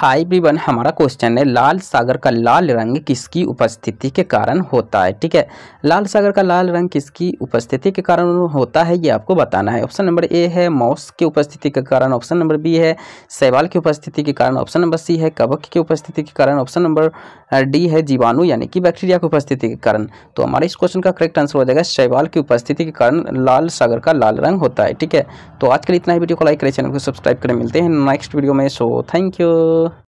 high ब्रीवन हमारा question है लाल सागर का लाल रंग किसकी उपस्थिति के कारण होता है ठीक है लाल सागर का लाल रंग किसकी उपस्थिति के कारण होता है ये आपको बताना है ऑप्शन नंबर ए है मौस की उपस्थिति के कारण ऑप्शन नंबर बी है सैवाल की उपस्थिति के कारण ऑप्शन नंबर सी है कवक की उपस्थिति के कारण ऑप्शन नंबर डी है जीवाणु यानी कि बैक्टीरिया की उपस्थिति के कारण तो हमारे इस क्वेश्चन का करेक्ट आंसर हो जाएगा शैवाल की उपस्थिति के कारण लाल सागर का लाल रंग होता है ठीक है तो आज के लिए इतना ही वीडियो को लाइक करें चैनल को सब्सक्राइब करें मिलते हैं नेक्स्ट वीडियो में सो थैंक यू